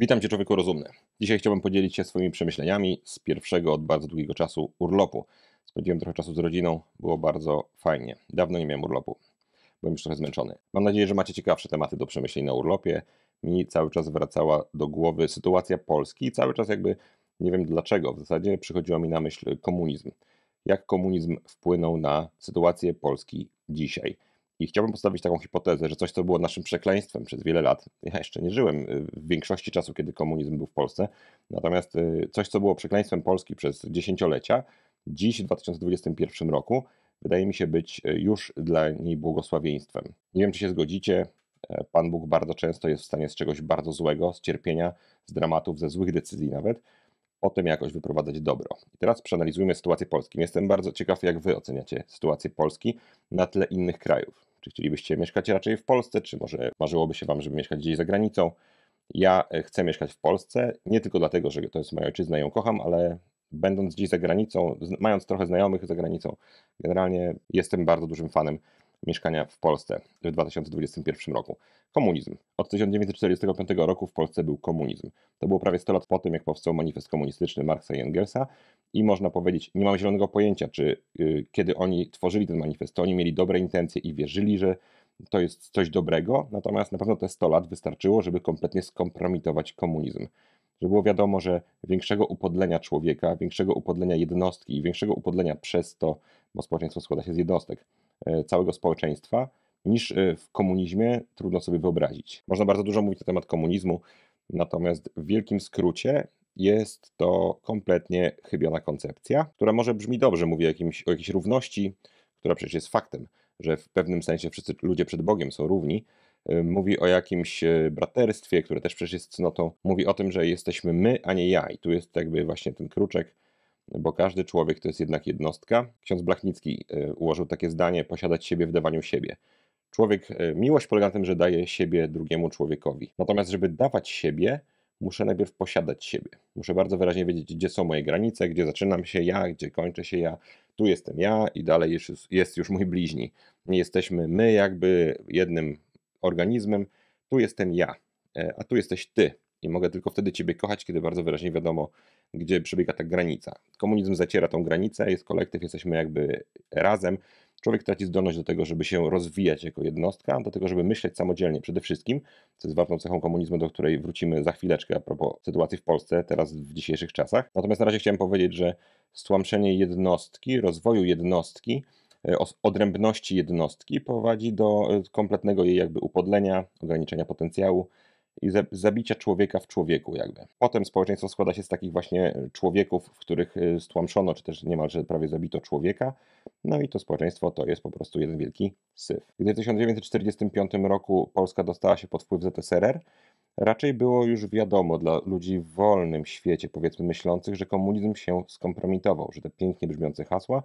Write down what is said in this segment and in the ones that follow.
Witam Cię, człowieku rozumny. Dzisiaj chciałbym podzielić się swoimi przemyśleniami z pierwszego od bardzo długiego czasu urlopu. Spędziłem trochę czasu z rodziną, było bardzo fajnie. Dawno nie miałem urlopu. Byłem już trochę zmęczony. Mam nadzieję, że macie ciekawsze tematy do przemyśleń na urlopie. Mi cały czas wracała do głowy sytuacja Polski i cały czas jakby, nie wiem dlaczego, w zasadzie przychodziła mi na myśl komunizm. Jak komunizm wpłynął na sytuację Polski dzisiaj. I chciałbym postawić taką hipotezę, że coś, co było naszym przekleństwem przez wiele lat, ja jeszcze nie żyłem y, w większości czasu, kiedy komunizm był w Polsce, natomiast y, coś, co było przekleństwem Polski przez dziesięciolecia, dziś w 2021 roku wydaje mi się być y, już dla niej błogosławieństwem. Nie wiem, czy się zgodzicie, e, Pan Bóg bardzo często jest w stanie z czegoś bardzo złego, z cierpienia, z dramatów, ze złych decyzji nawet, o tym jakoś wyprowadzać dobro. I teraz przeanalizujmy sytuację Polski. Jestem bardzo ciekaw, jak Wy oceniacie sytuację Polski na tle innych krajów. Czy chcielibyście mieszkać raczej w Polsce, czy może marzyłoby się Wam, żeby mieszkać gdzieś za granicą? Ja e, chcę mieszkać w Polsce, nie tylko dlatego, że to jest moja ojczyzna i ją kocham, ale będąc gdzieś za granicą, mając trochę znajomych za granicą, generalnie jestem bardzo dużym fanem mieszkania w Polsce w 2021 roku. Komunizm. Od 1945 roku w Polsce był komunizm. To było prawie 100 lat po tym, jak powstał manifest komunistyczny Marksa i Engelsa i można powiedzieć, nie mam zielonego pojęcia, czy yy, kiedy oni tworzyli ten manifest, to oni mieli dobre intencje i wierzyli, że to jest coś dobrego, natomiast na pewno te 100 lat wystarczyło, żeby kompletnie skompromitować komunizm. Że było wiadomo, że większego upodlenia człowieka, większego upodlenia jednostki i większego upodlenia przez to, bo społeczeństwo składa się z jednostek, E, całego społeczeństwa, niż e, w komunizmie trudno sobie wyobrazić. Można bardzo dużo mówić na temat komunizmu, natomiast w wielkim skrócie jest to kompletnie chybiona koncepcja, która może brzmi dobrze, mówi o, jakimś, o jakiejś równości, która przecież jest faktem, że w pewnym sensie wszyscy ludzie przed Bogiem są równi. E, mówi o jakimś braterstwie, które też przecież jest cnotą. Mówi o tym, że jesteśmy my, a nie ja. I tu jest jakby właśnie ten kruczek, bo każdy człowiek to jest jednak jednostka. Ksiądz Blachnicki y, ułożył takie zdanie: posiadać siebie w dawaniu siebie. Człowiek, y, miłość polega na tym, że daje siebie drugiemu człowiekowi. Natomiast, żeby dawać siebie, muszę najpierw posiadać siebie. Muszę bardzo wyraźnie wiedzieć, gdzie są moje granice, gdzie zaczynam się ja, gdzie kończę się ja. Tu jestem ja i dalej jest, jest już mój bliźni. Nie jesteśmy my, jakby jednym organizmem. Tu jestem ja, e, a tu jesteś ty i mogę tylko wtedy Ciebie kochać, kiedy bardzo wyraźnie wiadomo, gdzie przebiega ta granica. Komunizm zaciera tą granicę, jest kolektyw, jesteśmy jakby razem. Człowiek traci zdolność do tego, żeby się rozwijać jako jednostka, do tego, żeby myśleć samodzielnie przede wszystkim, co jest ważną cechą komunizmu, do której wrócimy za chwileczkę a propos sytuacji w Polsce teraz w dzisiejszych czasach. Natomiast na razie chciałem powiedzieć, że stłamszenie jednostki, rozwoju jednostki, e, odrębności jednostki prowadzi do e, kompletnego jej jakby upodlenia, ograniczenia potencjału, i zabicia człowieka w człowieku jakby. Potem społeczeństwo składa się z takich właśnie e, człowieków, w których e, stłamszono, czy też niemalże prawie zabito człowieka, no i to społeczeństwo to jest po prostu jeden wielki syf. Gdy w 1945 roku Polska dostała się pod wpływ ZSRR, raczej było już wiadomo dla ludzi w wolnym świecie, powiedzmy myślących, że komunizm się skompromitował, że te pięknie brzmiące hasła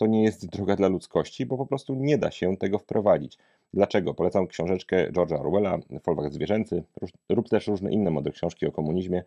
to nie jest droga dla ludzkości, bo po prostu nie da się tego wprowadzić. Dlaczego? Polecam książeczkę George'a Orwella, Folwark Zwierzęcy, rób też różne inne modele książki o komunizmie.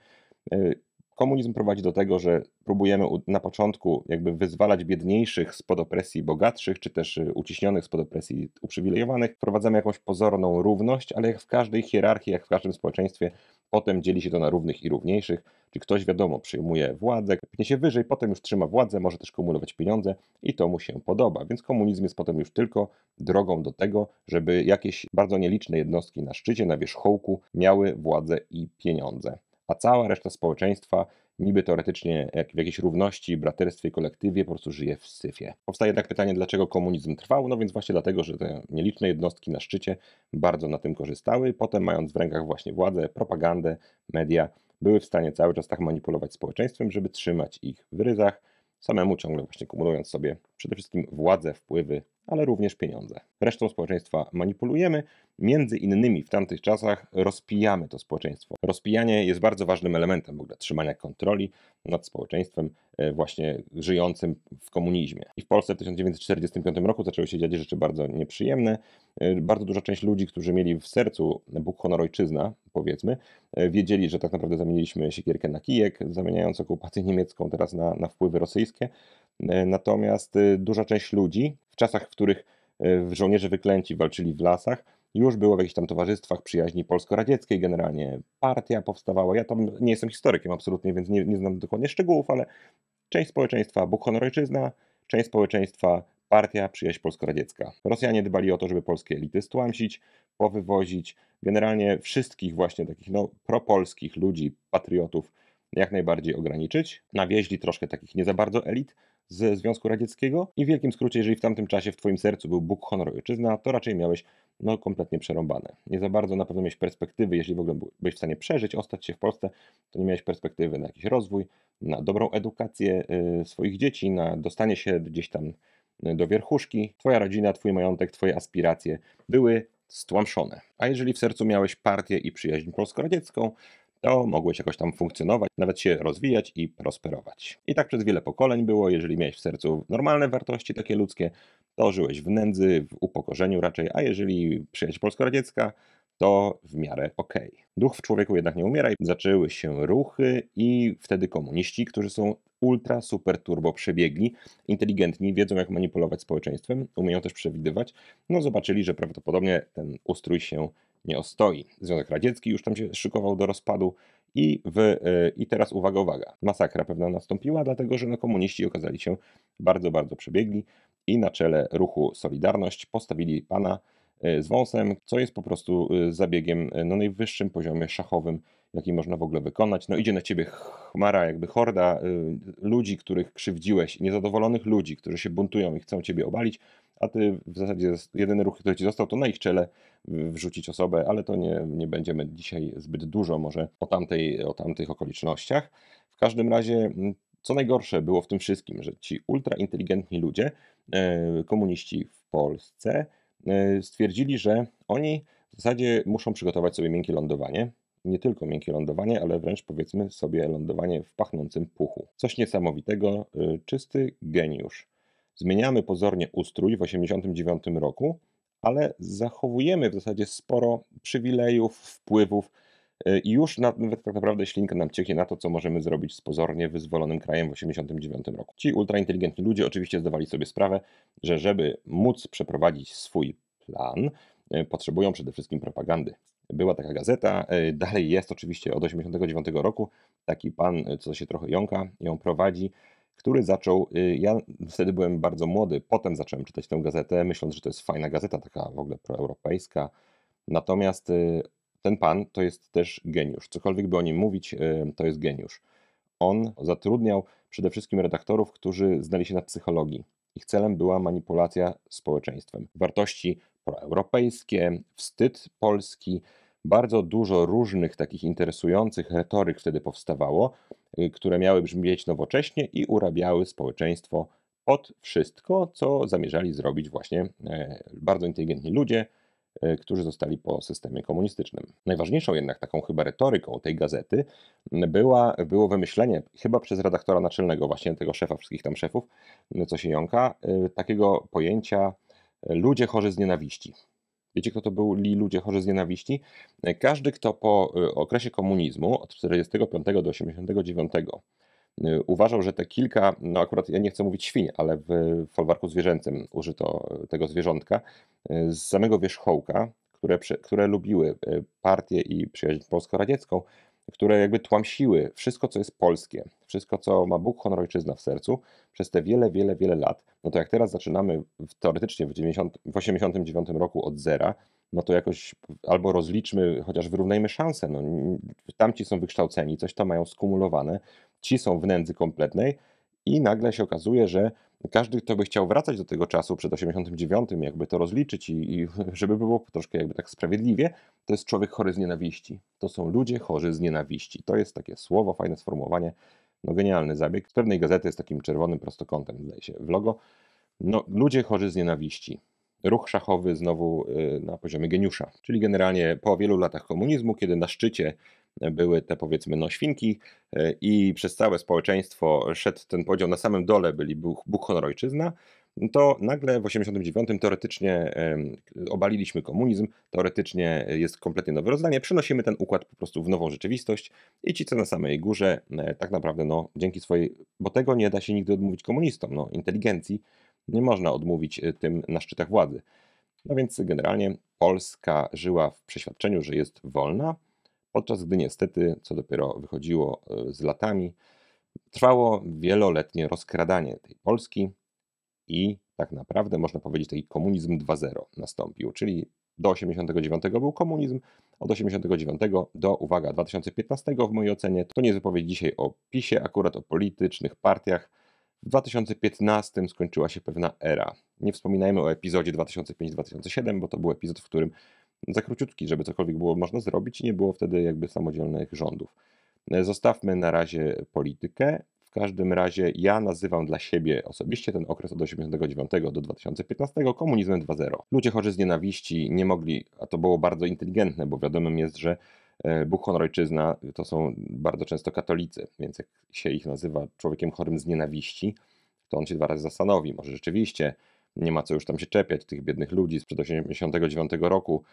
Y, Komunizm prowadzi do tego, że próbujemy na początku jakby wyzwalać biedniejszych spod opresji bogatszych, czy też y, uciśnionych spod opresji uprzywilejowanych. Wprowadzamy jakąś pozorną równość, ale jak w każdej hierarchii, jak w każdym społeczeństwie, potem dzieli się to na równych i równiejszych. Czy ktoś, wiadomo, przyjmuje władzę, pnie się wyżej, potem już trzyma władzę, może też kumulować pieniądze i to mu się podoba. Więc komunizm jest potem już tylko drogą do tego, żeby jakieś bardzo nieliczne jednostki na szczycie, na wierzchołku miały władzę i pieniądze a cała reszta społeczeństwa niby teoretycznie jak w jakiejś równości, braterstwie, kolektywie, po prostu żyje w syfie. Powstaje jednak pytanie, dlaczego komunizm trwał? No więc właśnie dlatego, że te nieliczne jednostki na szczycie bardzo na tym korzystały, potem mając w rękach właśnie władzę, propagandę, media, były w stanie cały czas tak manipulować społeczeństwem, żeby trzymać ich w ryzach, samemu ciągle właśnie kumulując sobie przede wszystkim władzę, wpływy, ale również pieniądze. Resztą społeczeństwa manipulujemy, między innymi w tamtych czasach rozpijamy to społeczeństwo. Rozpijanie jest bardzo ważnym elementem w ogóle trzymania kontroli nad społeczeństwem e, właśnie żyjącym w komunizmie. I w Polsce w 1945 roku zaczęły się dziać rzeczy bardzo nieprzyjemne. E, bardzo duża część ludzi, którzy mieli w sercu Bóg, honor, ojczyzna, powiedzmy, e, wiedzieli, że tak naprawdę zamieniliśmy siekierkę na kijek, zamieniając okupację niemiecką teraz na, na wpływy rosyjskie. E, natomiast e, duża część ludzi w czasach, w których żołnierze wyklęci walczyli w lasach, już było w jakichś tam towarzystwach przyjaźni polsko-radzieckiej generalnie. Partia powstawała, ja tam nie jestem historykiem absolutnie, więc nie, nie znam dokładnie szczegółów, ale część społeczeństwa ojczyzna, część społeczeństwa Partia Przyjaźń Polsko-Radziecka. Rosjanie dbali o to, żeby polskie elity stłamsić, powywozić. Generalnie wszystkich właśnie takich no, propolskich ludzi, patriotów jak najbardziej ograniczyć. Nawieźli troszkę takich nie za bardzo elit z Związku Radzieckiego i w wielkim skrócie, jeżeli w tamtym czasie w Twoim sercu był Bóg, honor, ojczyzna, to raczej miałeś no kompletnie przerąbane. Nie za bardzo na pewno miałeś perspektywy, jeśli w ogóle byłeś w stanie przeżyć, ostać się w Polsce, to nie miałeś perspektywy na jakiś rozwój, na dobrą edukację y, swoich dzieci, na dostanie się gdzieś tam do wierchuszki, twoja rodzina, twój majątek, twoje aspiracje były stłamszone. A jeżeli w sercu miałeś partię i przyjaźń polsko-radziecką, to mogłeś jakoś tam funkcjonować, nawet się rozwijać i prosperować. I tak przez wiele pokoleń było, jeżeli miałeś w sercu normalne wartości takie ludzkie, to żyłeś w nędzy, w upokorzeniu raczej, a jeżeli przyjaźń polsko-radziecka, to w miarę ok. Duch w człowieku jednak nie umiera i zaczęły się ruchy i wtedy komuniści, którzy są ultra super turbo przebiegli, inteligentni, wiedzą jak manipulować społeczeństwem, umieją też przewidywać, no zobaczyli, że prawdopodobnie ten ustrój się nie ostoi. Związek Radziecki już tam się szykował do rozpadu i, w, e, i teraz uwaga, uwaga, masakra pewna nastąpiła, dlatego że no, komuniści okazali się bardzo, bardzo przebiegli i na czele ruchu Solidarność postawili pana E, z wąsem, co jest po prostu e, zabiegiem e, na no, najwyższym poziomie szachowym, jaki można w ogóle wykonać. No idzie na ciebie chmara, jakby horda ludzi, których krzywdziłeś, niezadowolonych ludzi, którzy się buntują i chcą ciebie obalić, a ty w zasadzie jedyny ruch, który ci został, to na ich czele wrzucić osobę, ale to nie, nie będziemy dzisiaj zbyt dużo może o, tamtej, o tamtych okolicznościach. W każdym razie co najgorsze było w tym wszystkim, że ci ultrainteligentni ludzie, komuniści w Polsce, E, stwierdzili, że oni w zasadzie muszą przygotować sobie miękkie lądowanie. Nie tylko miękkie lądowanie, ale wręcz powiedzmy sobie lądowanie w pachnącym puchu. Coś niesamowitego, e, czysty geniusz. Zmieniamy pozornie ustrój w 1989 roku, ale zachowujemy w zasadzie sporo przywilejów, wpływów, E, i już nawet tak naprawdę ślinka nam cieknie na to, co możemy zrobić z pozornie wyzwolonym krajem w 1989 roku. Ci ultrainteligentni ludzie oczywiście zdawali sobie sprawę, że żeby móc przeprowadzić swój plan, e, potrzebują przede wszystkim propagandy. Była taka gazeta, e, dalej jest oczywiście od 1989 roku, taki pan, co się trochę jąka, ją prowadzi, który zaczął, ja wtedy byłem bardzo młody, potem zacząłem czytać tę gazetę, myśląc, że to jest fajna gazeta, taka w ogóle proeuropejska, natomiast ten pan to jest też geniusz. Cokolwiek by o nim mówić, y, to jest geniusz. On zatrudniał przede wszystkim redaktorów, którzy znali się na psychologii. Ich celem była manipulacja społeczeństwem. Wartości proeuropejskie, wstyd Polski, bardzo dużo różnych takich interesujących retoryk wtedy powstawało, y, które miały brzmieć nowocześnie i urabiały społeczeństwo od wszystko, co zamierzali zrobić właśnie e, bardzo inteligentni ludzie, E, którzy zostali po systemie komunistycznym. Najważniejszą jednak taką chyba retoryką tej gazety była, było wymyślenie, chyba przez redaktora naczelnego, właśnie tego szefa wszystkich tam szefów, co się jąka, e, takiego pojęcia e, ludzie chorzy z nienawiści. Wiecie, kto to byli ludzie chorzy z nienawiści? Każdy, kto po okresie komunizmu od 1945 do 1989 Y, uważał, że te kilka, no akurat ja nie chcę mówić świń, ale w folwarku zwierzęcym użyto tego zwierzątka, y, z samego wierzchołka, które, które lubiły y, partię i przyjaźń polsko-radziecką, które jakby tłamsiły wszystko, co jest polskie, wszystko, co ma Bóg, honor, ojczyzna w sercu przez te wiele, wiele, wiele lat. No to jak teraz zaczynamy w, teoretycznie w, 1989 w roku od zera, no to jakoś albo rozliczmy, chociaż wyrównajmy szanse. No, tamci są wykształceni, coś tam mają skumulowane, ci są w nędzy kompletnej i nagle się okazuje, że każdy, kto by chciał wracać do tego czasu przed 89, jakby to rozliczyć i, i żeby było troszkę jakby tak sprawiedliwie, to jest człowiek chory z nienawiści. To są ludzie chorzy z nienawiści. To jest takie słowo, fajne sformułowanie, no genialny zabieg. Z pewnej gazety jest takim czerwonym prostokątem, zdaje się, w logo. No, ludzie chorzy z nienawiści ruch szachowy znowu y, na poziomie geniusza. Czyli generalnie po wielu latach komunizmu, kiedy na szczycie były te powiedzmy no świnki y, i przez całe społeczeństwo szedł ten podział, na samym dole byli Bóg, Bóg honor ojczyzna, to nagle w 89 teoretycznie y, obaliliśmy komunizm, teoretycznie jest kompletnie nowe rozdanie, przenosimy ten układ po prostu w nową rzeczywistość i ci co na samej górze tak naprawdę no dzięki swojej, bo tego nie da się nigdy odmówić komunistom, no inteligencji, nie można odmówić y, tym na szczytach władzy. No więc generalnie Polska żyła w przeświadczeniu, że jest wolna, podczas gdy niestety, co dopiero wychodziło y, z latami, trwało wieloletnie rozkradanie tej Polski i tak naprawdę można powiedzieć, że komunizm 2.0 nastąpił, czyli do 89 był komunizm, od 89 do, uwaga, 2015 w mojej ocenie, to nie jest wypowiedź dzisiaj o PiSie, akurat o politycznych partiach, w 2015 skończyła się pewna era. Nie wspominajmy o epizodzie 2005-2007, bo to był epizod, w którym za króciutki, żeby cokolwiek było można zrobić i nie było wtedy jakby samodzielnych rządów. E, zostawmy na razie politykę. W każdym razie ja nazywam dla siebie osobiście ten okres od 1989 do 2015 komunizmem 2.0. Ludzie chorzy z nienawiści nie mogli, a to było bardzo inteligentne, bo wiadomym jest, że E, Bóg, honor, ojczyzna to są bardzo często katolicy, więc jak się ich nazywa człowiekiem chorym z nienawiści, to on się dwa razy zastanowi. Może rzeczywiście nie ma co już tam się czepiać tych biednych ludzi sprzed 89 roku.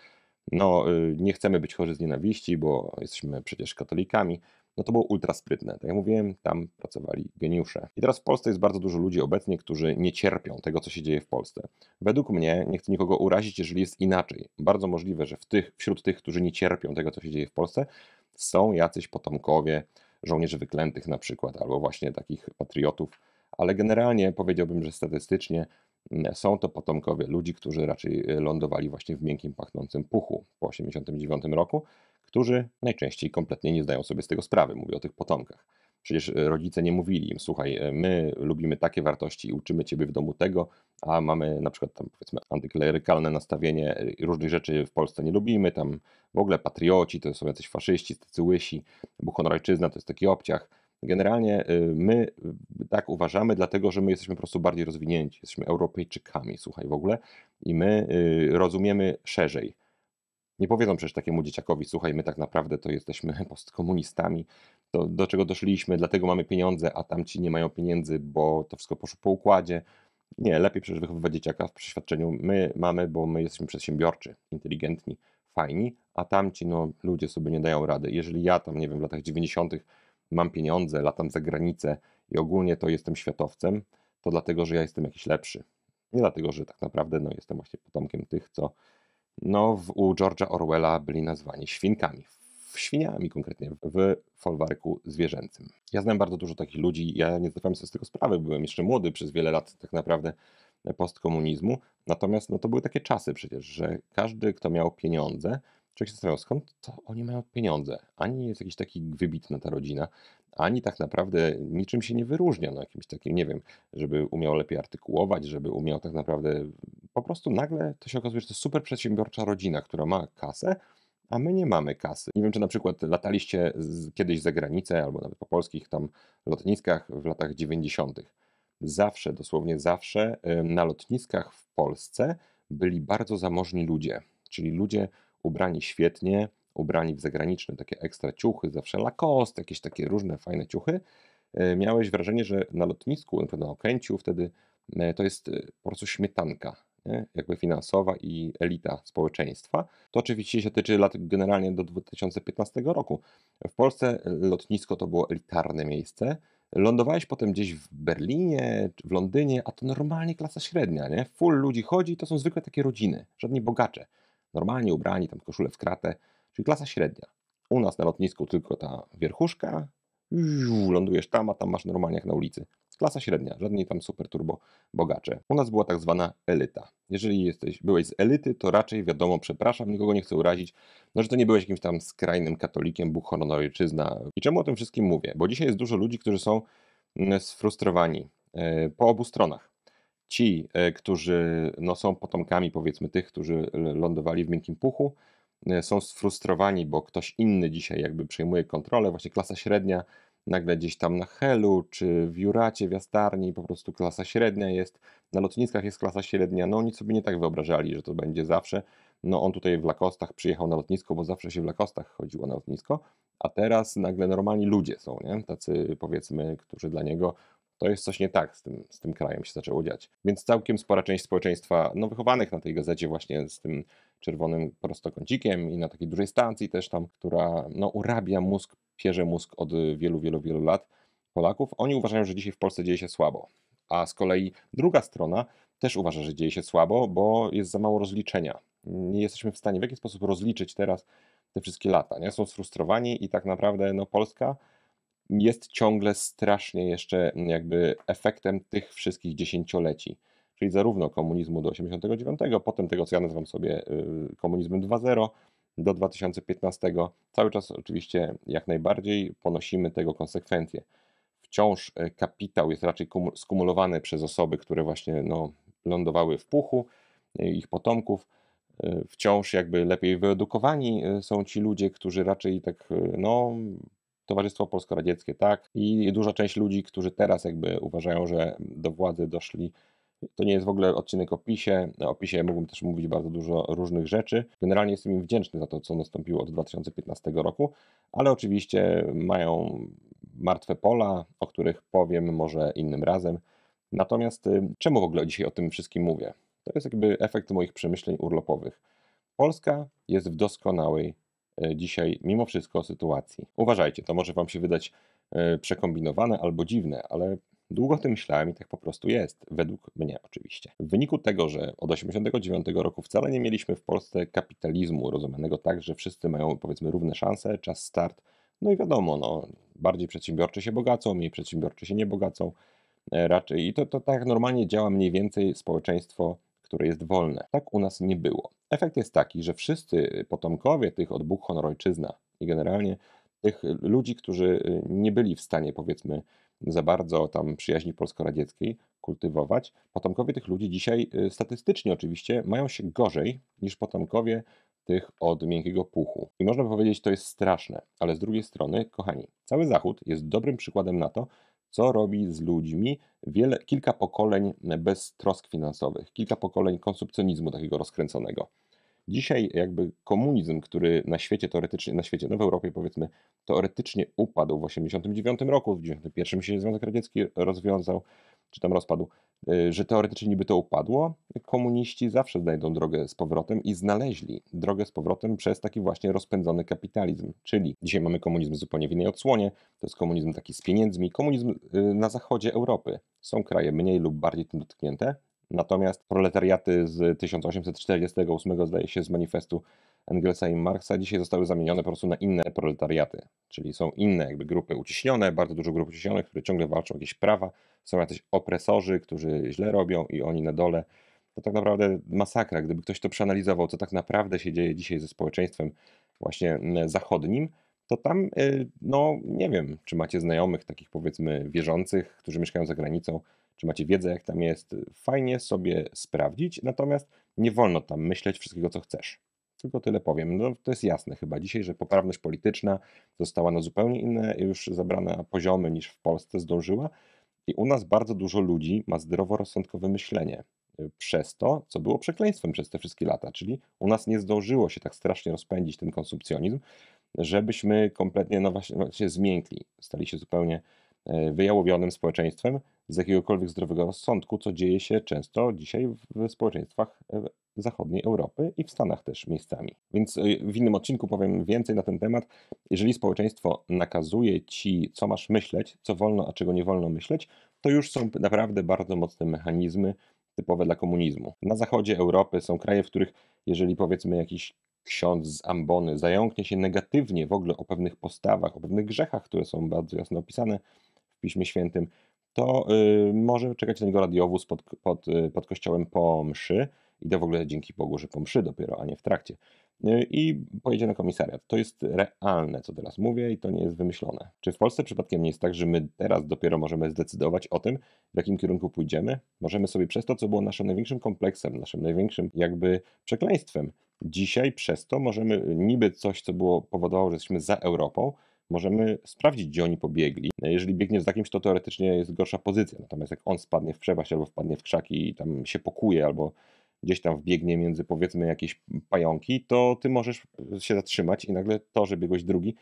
No, y, nie chcemy być chorzy z nienawiści, bo jesteśmy przecież katolikami, no to było ultra sprytne. Tak jak mówiłem, tam pracowali geniusze. I teraz w Polsce jest bardzo dużo ludzi obecnie, którzy nie cierpią tego, co się dzieje w Polsce. Według mnie, nie chcę nikogo urazić, jeżeli jest inaczej. Bardzo możliwe, że w tych, wśród tych, którzy nie cierpią tego, co się dzieje w Polsce, są jacyś potomkowie żołnierzy wyklętych na przykład, albo właśnie takich patriotów, ale generalnie powiedziałbym, że statystycznie mm, są to potomkowie ludzi, którzy raczej lądowali właśnie w miękkim, pachnącym puchu po 1989 roku, którzy najczęściej kompletnie nie zdają sobie z tego sprawy. Mówię o tych potomkach. Przecież e, rodzice nie mówili im, słuchaj, e, my lubimy takie wartości i uczymy ciebie w domu tego, a mamy na przykład tam powiedzmy antyklerykalne nastawienie, e, różnych rzeczy w Polsce nie lubimy, tam w ogóle patrioci to są jacyś faszyści, tacy łysi, buchonorajczyzna to jest taki obciach. Generalnie my tak uważamy, dlatego że my jesteśmy po prostu bardziej rozwinięci, jesteśmy Europejczykami, słuchaj w ogóle, i my rozumiemy szerzej. Nie powiedzą przecież takiemu dzieciakowi, słuchaj, my tak naprawdę to jesteśmy postkomunistami, to do czego doszliśmy, dlatego mamy pieniądze, a tamci nie mają pieniędzy, bo to wszystko poszło po układzie. Nie, lepiej przecież wychowywać dzieciaka w przeświadczeniu, my mamy, bo my jesteśmy przedsiębiorczy, inteligentni, fajni, a tamci no, ludzie sobie nie dają rady. Jeżeli ja tam, nie wiem, w latach 90. mam pieniądze, latam za granicę i ogólnie to jestem światowcem, to dlatego, że ja jestem jakiś lepszy. Nie dlatego, że tak naprawdę no, jestem właśnie potomkiem tych, co no w, u George'a Orwella byli nazwani świnkami. świniami konkretnie, w folwarku zwierzęcym. Ja znam bardzo dużo takich ludzi, ja nie zdawałem sobie z tego sprawy, byłem jeszcze młody przez wiele lat tak naprawdę postkomunizmu, natomiast no, to były takie czasy przecież, że każdy, kto miał pieniądze, Człowiek się zastanawia, skąd to oni mają pieniądze? Ani nie jest jakiś taki wybitna ta rodzina, ani tak naprawdę niczym się nie wyróżnia na no, jakimś takim, nie wiem, żeby umiał lepiej artykułować, żeby umiał tak naprawdę, po prostu nagle to się okazuje, że to super przedsiębiorcza rodzina, która ma kasę, a my nie mamy kasy. Nie wiem, czy na przykład lataliście z, kiedyś za granicę, albo nawet po polskich tam lotniskach w latach 90. Zawsze, dosłownie zawsze na lotniskach w Polsce byli bardzo zamożni ludzie, czyli ludzie, ubrani świetnie, ubrani w zagraniczne takie ekstra ciuchy, zawsze Lacoste, jakieś takie różne fajne ciuchy, e, miałeś wrażenie, że na lotnisku, na przykład na Okęciu wtedy e, to jest e, po prostu śmietanka, nie? jakby finansowa i elita społeczeństwa. To oczywiście się tyczy lat generalnie do 2015 roku. W Polsce lotnisko to było elitarne miejsce. Lądowałeś potem gdzieś w Berlinie, w Londynie, a to normalnie klasa średnia, nie? Full ludzi chodzi, to są zwykle takie rodziny, żadni bogacze normalnie ubrani, tam koszule w kratę, czyli klasa średnia. U nas na lotnisku tylko ta wierchuszka, lądujesz tam, a tam masz normalnie jak na ulicy. Klasa średnia, żadni tam super turbo bogacze. U nas była tak zwana elita. Jeżeli jesteś, byłeś z elity, to raczej wiadomo, przepraszam, nikogo nie chcę urazić, no że to nie byłeś jakimś tam skrajnym katolikiem, Bóg honorojczyzna. I czemu o tym wszystkim mówię? Bo dzisiaj jest dużo ludzi, którzy są mm, sfrustrowani e, po obu stronach ci, e, którzy no, są potomkami powiedzmy tych, którzy lądowali w miękkim puchu, e, są sfrustrowani, bo ktoś inny dzisiaj jakby przejmuje kontrolę, właśnie klasa średnia nagle gdzieś tam na Helu, czy w Juracie, w Jastarni, po prostu klasa średnia jest, na lotniskach jest klasa średnia, no oni sobie nie tak wyobrażali, że to będzie zawsze, no on tutaj w Lakostach przyjechał na lotnisko, bo zawsze się w Lakostach chodziło na lotnisko, a teraz nagle normalni ludzie są, nie? Tacy powiedzmy, którzy dla niego to jest coś nie tak z tym, z tym krajem się zaczęło dziać. Więc całkiem spora część społeczeństwa, no wychowanych na tej gazecie właśnie z tym czerwonym prostokącikiem i na takiej dużej stacji też tam, która no, urabia mózg, pierze mózg od wielu, wielu, wielu lat Polaków, oni uważają, że dzisiaj w Polsce dzieje się słabo. A z kolei druga strona też uważa, że dzieje się słabo, bo jest za mało rozliczenia. Nie jesteśmy w stanie w jaki sposób rozliczyć teraz te wszystkie lata. Nie? Są sfrustrowani i tak naprawdę no, Polska jest ciągle strasznie jeszcze mm, jakby efektem tych wszystkich dziesięcioleci. Czyli zarówno komunizmu do 1989, potem tego, co ja nazywam sobie y, komunizmem 2.0 do 2015. Cały czas oczywiście jak najbardziej ponosimy tego konsekwencje. Wciąż y, kapitał jest raczej skumulowany przez osoby, które właśnie no, lądowały w puchu, y, ich potomków. Wciąż jakby lepiej wyedukowani są ci ludzie, którzy raczej tak no, Towarzystwo Polsko-Radzieckie, tak. I duża część ludzi, którzy teraz jakby uważają, że do władzy doszli to nie jest w ogóle odcinek o PiSie. No, o PiSie mógłbym też mówić bardzo dużo różnych rzeczy. Generalnie jestem im wdzięczny za to, co nastąpiło od 2015 roku, ale oczywiście mają martwe pola, o których powiem może innym razem. Natomiast y, czemu w ogóle dzisiaj o tym wszystkim mówię? To jest jakby efekt moich przemyśleń urlopowych. Polska jest w doskonałej E, dzisiaj mimo wszystko sytuacji. Uważajcie, to może Wam się wydać e, przekombinowane albo dziwne, ale Długo o tym myślałem i tak po prostu jest, według mnie oczywiście. W wyniku tego, że od 89 roku wcale nie mieliśmy w Polsce kapitalizmu rozumianego tak, że wszyscy mają powiedzmy równe szanse, czas start, no i wiadomo, no, bardziej przedsiębiorczy się bogacą, mniej przedsiębiorczy się nie bogacą, e, raczej i to, to tak normalnie działa mniej więcej społeczeństwo które jest wolne. Tak u nas nie było. Efekt jest taki, że wszyscy potomkowie tych od Bóg honor ojczyzna i generalnie tych ludzi, którzy y, nie byli w stanie powiedzmy za bardzo tam przyjaźni polsko-radzieckiej kultywować, potomkowie tych ludzi dzisiaj y, statystycznie oczywiście mają się gorzej niż potomkowie tych od miękkiego puchu. I można by powiedzieć, to jest straszne, ale z drugiej strony, kochani, cały Zachód jest dobrym przykładem na to, co robi z ludźmi wiele, kilka pokoleń bez trosk finansowych, kilka pokoleń konsumpcjonizmu takiego rozkręconego. Dzisiaj jakby komunizm, który na świecie teoretycznie, na świecie, no w Europie powiedzmy, teoretycznie upadł w 1989 roku, w 1991 się Związek Radziecki rozwiązał, czy tam rozpadł, y, że teoretycznie niby to upadło, komuniści zawsze znajdą drogę z powrotem i znaleźli drogę z powrotem przez taki właśnie rozpędzony kapitalizm. Czyli dzisiaj mamy komunizm zupełnie w innej odsłonie, to jest komunizm taki z pieniędzmi, komunizm y, na zachodzie Europy. Są kraje mniej lub bardziej tym dotknięte, Natomiast proletariaty z 1848, zdaje się, z manifestu Engelsa i Marksa dzisiaj zostały zamienione po prostu na inne proletariaty, czyli są inne jakby grupy uciśnione, bardzo dużo grup uciśnionych, które ciągle walczą o jakieś prawa, są jacyś opresorzy, którzy źle robią i oni na dole. To tak naprawdę masakra, gdyby ktoś to przeanalizował, co tak naprawdę się dzieje dzisiaj ze społeczeństwem właśnie mm, zachodnim, to tam, y, no nie wiem, czy macie znajomych takich powiedzmy wierzących, którzy mieszkają za granicą, czy macie wiedzę, jak tam jest, fajnie sobie sprawdzić, natomiast nie wolno tam myśleć wszystkiego, co chcesz. Tylko tyle powiem. No, to jest jasne chyba dzisiaj, że poprawność polityczna została na zupełnie inne już zabrane poziomy niż w Polsce zdążyła i u nas bardzo dużo ludzi ma zdroworozsądkowe myślenie y, przez to, co było przekleństwem przez te wszystkie lata, czyli u nas nie zdążyło się tak strasznie rozpędzić ten konsumpcjonizm, żebyśmy kompletnie no właśnie, właśnie zmiękli, stali się zupełnie E, wyjałowionym społeczeństwem z jakiegokolwiek zdrowego rozsądku, co dzieje się często dzisiaj w społeczeństwach e, zachodniej Europy i w Stanach też miejscami. Więc e, w innym odcinku powiem więcej na ten temat. Jeżeli społeczeństwo nakazuje ci, co masz myśleć, co wolno, a czego nie wolno myśleć, to już są naprawdę bardzo mocne mechanizmy typowe dla komunizmu. Na zachodzie Europy są kraje, w których jeżeli powiedzmy jakiś ksiądz z Ambony zająknie się negatywnie w ogóle o pewnych postawach, o pewnych grzechach, które są bardzo jasno opisane, Piśmie Świętym, to y, może czekać na niego radiowóz pod, pod, y, pod kościołem po mszy i to w ogóle dzięki Bogu, że po mszy dopiero, a nie w trakcie. Y, I pojedzie na komisariat. To jest realne, co teraz mówię, i to nie jest wymyślone. Czy w Polsce przypadkiem nie jest tak, że my teraz dopiero możemy zdecydować o tym, w jakim kierunku pójdziemy? Możemy sobie przez to, co było naszym największym kompleksem, naszym największym jakby przekleństwem, dzisiaj przez to możemy niby coś, co było powodowało, że jesteśmy za Europą, możemy sprawdzić, gdzie oni pobiegli. Jeżeli biegnie z jakimś, to teoretycznie jest gorsza pozycja. Natomiast jak on spadnie w przepaść albo wpadnie w krzaki i tam się pokuje, albo gdzieś tam wbiegnie między powiedzmy jakieś pająki, to ty możesz się zatrzymać i nagle to, że biegłeś drugi,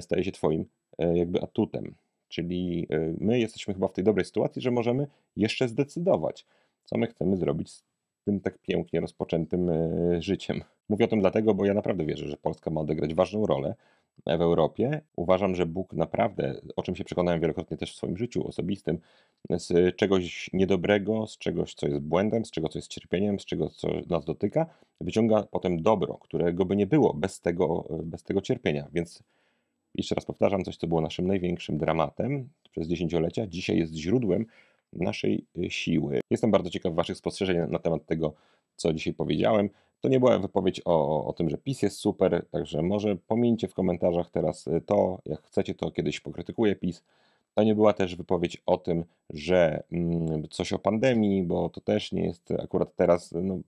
staje się twoim e, jakby atutem. Czyli e, my jesteśmy chyba w tej dobrej sytuacji, że możemy jeszcze zdecydować, co my chcemy zrobić z tym tak pięknie rozpoczętym e, życiem. Mówię o tym dlatego, bo ja naprawdę wierzę, że Polska ma odegrać ważną rolę w Europie. Uważam, że Bóg naprawdę, o czym się przekonałem wielokrotnie też w swoim życiu osobistym, z czegoś niedobrego, z czegoś, co jest błędem, z czego, co jest cierpieniem, z czego, co nas dotyka, wyciąga potem dobro, którego by nie było bez tego, bez tego cierpienia. Więc jeszcze raz powtarzam, coś, co było naszym największym dramatem przez dziesięciolecia, dzisiaj jest źródłem naszej siły. Jestem bardzo ciekaw Waszych spostrzeżeń na temat tego, co dzisiaj powiedziałem. To nie była wypowiedź o, o tym, że PiS jest super, także może pomijcie w komentarzach teraz y, to, jak chcecie, to kiedyś pokrytykuję PiS. To nie była też wypowiedź o tym, że mm, coś o pandemii, bo to też nie jest akurat teraz y, no,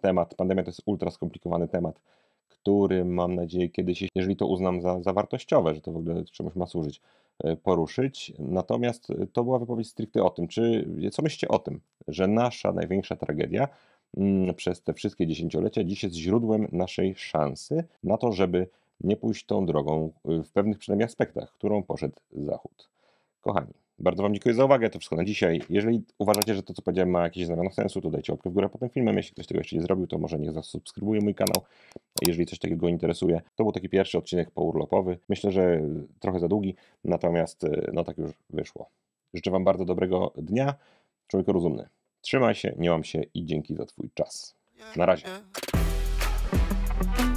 temat. Pandemia to jest ultra skomplikowany temat, który mam nadzieję kiedyś, jeżeli to uznam za, za wartościowe, że to w ogóle czemuś ma służyć, y, poruszyć. Natomiast to była wypowiedź stricte o tym, czy co myślicie o tym, że nasza największa tragedia Mm, przez te wszystkie dziesięciolecia, dziś jest źródłem naszej szansy na to, żeby nie pójść tą drogą y, w pewnych przynajmniej aspektach, którą poszedł Zachód. Kochani, bardzo Wam dziękuję za uwagę. To wszystko na dzisiaj. Jeżeli uważacie, że to, co powiedziałem, ma jakieś znamiona sensu, to dajcie łapkę w górę pod tym filmem. Jeśli ktoś tego jeszcze nie zrobił, to może niech zasubskrybuje mój kanał, jeżeli coś takiego interesuje. To był taki pierwszy odcinek pourlopowy. Myślę, że y, trochę za długi, natomiast y, no tak już wyszło. Życzę Wam bardzo dobrego dnia. Człowiek rozumny. Trzymaj się, nie łam się i dzięki za Twój czas. Na razie. E, e.